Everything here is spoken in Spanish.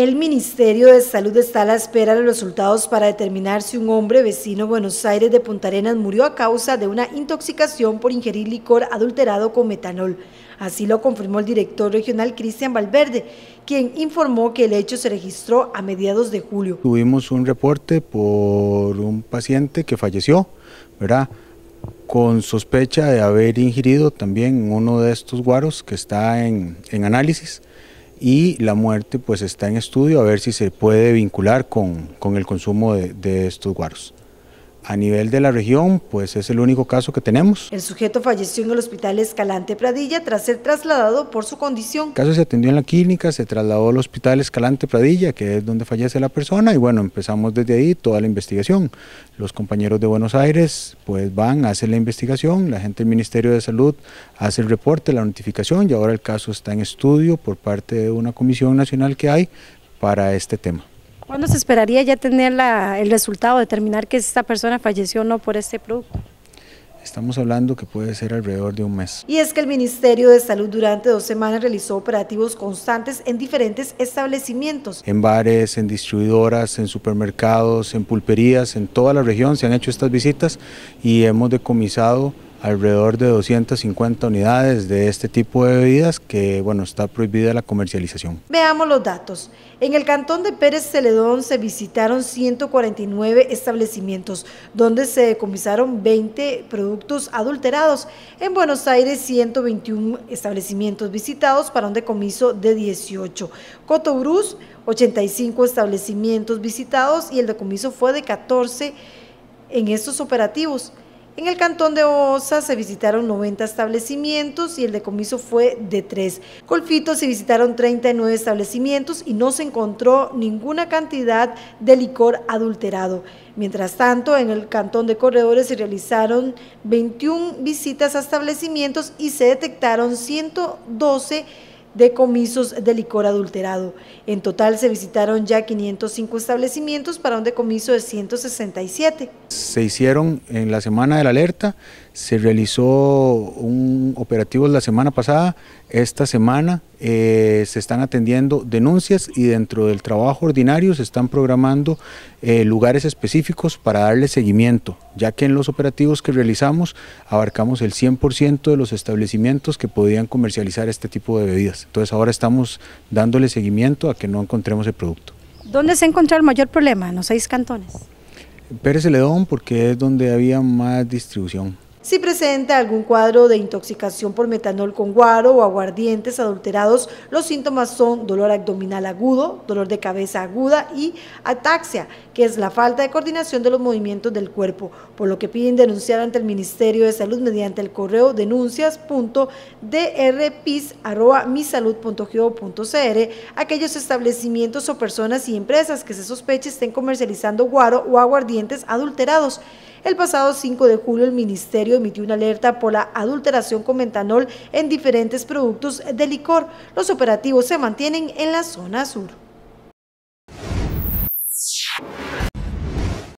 El Ministerio de Salud está a la espera de los resultados para determinar si un hombre vecino de Buenos Aires de Punta Arenas murió a causa de una intoxicación por ingerir licor adulterado con metanol. Así lo confirmó el director regional Cristian Valverde, quien informó que el hecho se registró a mediados de julio. Tuvimos un reporte por un paciente que falleció, ¿verdad? con sospecha de haber ingerido también uno de estos guaros que está en, en análisis y la muerte pues está en estudio a ver si se puede vincular con, el consumo de, de estos guaros. A nivel de la región, pues es el único caso que tenemos. El sujeto falleció en el hospital Escalante Pradilla tras ser trasladado por su condición. El caso se atendió en la clínica, se trasladó al hospital Escalante Pradilla, que es donde fallece la persona, y bueno, empezamos desde ahí toda la investigación. Los compañeros de Buenos Aires pues van, hacen la investigación, la gente del Ministerio de Salud hace el reporte, la notificación, y ahora el caso está en estudio por parte de una comisión nacional que hay para este tema. ¿Cuándo se esperaría ya tener el resultado, determinar que esta persona falleció o no por este producto? Estamos hablando que puede ser alrededor de un mes. Y es que el Ministerio de Salud durante dos semanas realizó operativos constantes en diferentes establecimientos. En bares, en distribuidoras, en supermercados, en pulperías, en toda la región se han hecho estas visitas y hemos decomisado alrededor de 250 unidades de este tipo de bebidas que bueno, está prohibida la comercialización. Veamos los datos. En el cantón de Pérez Celedón se visitaron 149 establecimientos, donde se decomisaron 20 productos adulterados. En Buenos Aires 121 establecimientos visitados para un decomiso de 18. Cotobruz 85 establecimientos visitados y el decomiso fue de 14 en estos operativos. En el cantón de Osa se visitaron 90 establecimientos y el decomiso fue de 3. Colfito se visitaron 39 establecimientos y no se encontró ninguna cantidad de licor adulterado. Mientras tanto, en el cantón de Corredores se realizaron 21 visitas a establecimientos y se detectaron 112 decomisos de licor adulterado. En total se visitaron ya 505 establecimientos para un decomiso de 167. Se hicieron en la semana de la alerta, se realizó un operativo la semana pasada, esta semana eh, se están atendiendo denuncias y dentro del trabajo ordinario se están programando eh, lugares específicos para darle seguimiento, ya que en los operativos que realizamos abarcamos el 100% de los establecimientos que podían comercializar este tipo de bebidas. Entonces ahora estamos dándole seguimiento a que no encontremos el producto. ¿Dónde se encontró el mayor problema en los seis cantones? Pérez Celedón porque es donde había más distribución si presenta algún cuadro de intoxicación por metanol con guaro o aguardientes adulterados, los síntomas son dolor abdominal agudo, dolor de cabeza aguda y ataxia, que es la falta de coordinación de los movimientos del cuerpo, por lo que piden denunciar ante el Ministerio de Salud mediante el correo denuncias.drpis.misalud.gov.cr aquellos establecimientos o personas y empresas que se sospeche estén comercializando guaro o aguardientes adulterados. El pasado 5 de julio el ministerio emitió una alerta por la adulteración con metanol en diferentes productos de licor. Los operativos se mantienen en la zona sur.